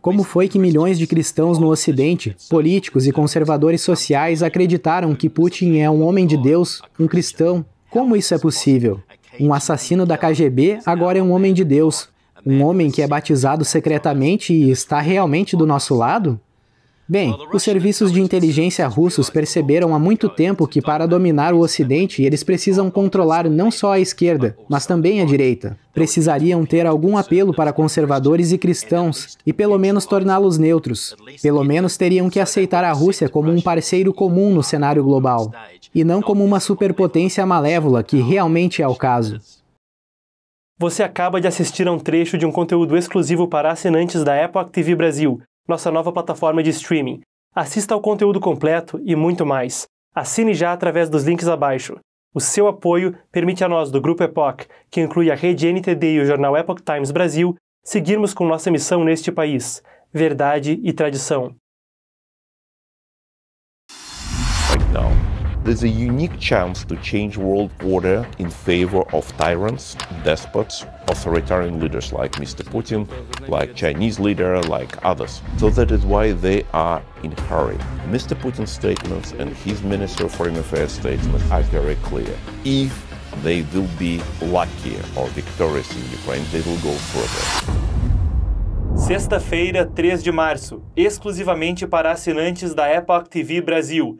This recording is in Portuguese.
Como foi que milhões de cristãos no Ocidente, políticos e conservadores sociais, acreditaram que Putin é um homem de Deus, um cristão? Como isso é possível? Um assassino da KGB agora é um homem de Deus. Um homem que é batizado secretamente e está realmente do nosso lado? Bem, os serviços de inteligência russos perceberam há muito tempo que para dominar o Ocidente eles precisam controlar não só a esquerda, mas também a direita. Precisariam ter algum apelo para conservadores e cristãos e pelo menos torná-los neutros. Pelo menos teriam que aceitar a Rússia como um parceiro comum no cenário global e não como uma superpotência malévola que realmente é o caso. Você acaba de assistir a um trecho de um conteúdo exclusivo para assinantes da Epoch TV Brasil nossa nova plataforma de streaming. Assista ao conteúdo completo e muito mais. Assine já através dos links abaixo. O seu apoio permite a nós do Grupo Epoch, que inclui a rede NTD e o jornal Epoch Times Brasil, seguirmos com nossa missão neste país: verdade e tradição. There's a unique chance to change world order in favor of tyrants, despots, authoritarian leaders like Mr. Putin, like Chinese leader, like others. So that is why they are in hurry. Mr. Putin's statements and his Minister of Foreign Affairs statements are very clear. If they will be lucky or victorious in Ukraine, they will go further. Sexta-feira, 3 de março, exclusivamente para assinantes da Epoch TV Brasil.